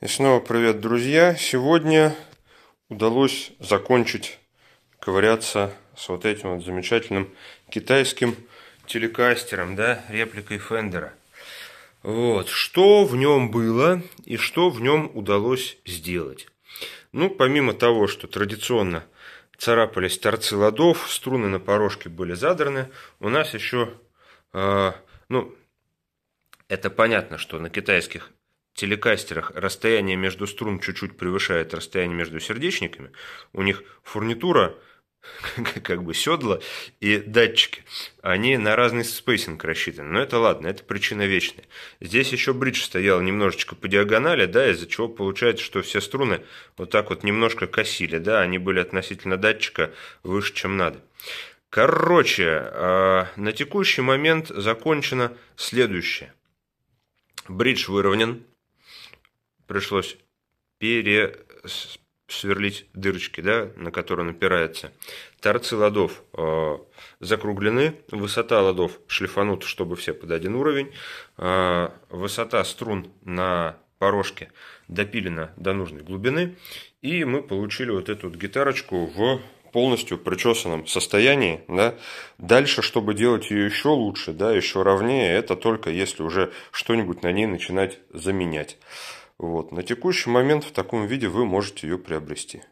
И снова привет, друзья. Сегодня удалось закончить ковыряться с вот этим вот замечательным китайским телекастером, да, репликой Фендера. Вот, что в нем было и что в нем удалось сделать. Ну, помимо того, что традиционно царапались торцы ладов, струны на порожке были задраны, у нас еще, э, ну, это понятно, что на китайских телекастерах расстояние между струн чуть-чуть превышает расстояние между сердечниками, у них фурнитура как бы седла и датчики, они на разный спейсинг рассчитаны. Но это ладно, это причина вечная. Здесь еще бридж стоял немножечко по диагонали, да, из-за чего получается, что все струны вот так вот немножко косили, да, они были относительно датчика выше, чем надо. Короче, а, на текущий момент закончено следующее. Бридж выровнен, пришлось пересверлить дырочки, да, на которые он опирается. Торцы ладов э, закруглены, высота ладов шлифанута, чтобы все под один уровень. Э, высота струн на порожке допилена до нужной глубины. И мы получили вот эту вот гитарочку в полностью причесанном состоянии, да, дальше, чтобы делать ее еще лучше, да, еще ровнее, это только если уже что-нибудь на ней начинать заменять. Вот. На текущий момент в таком виде вы можете ее приобрести.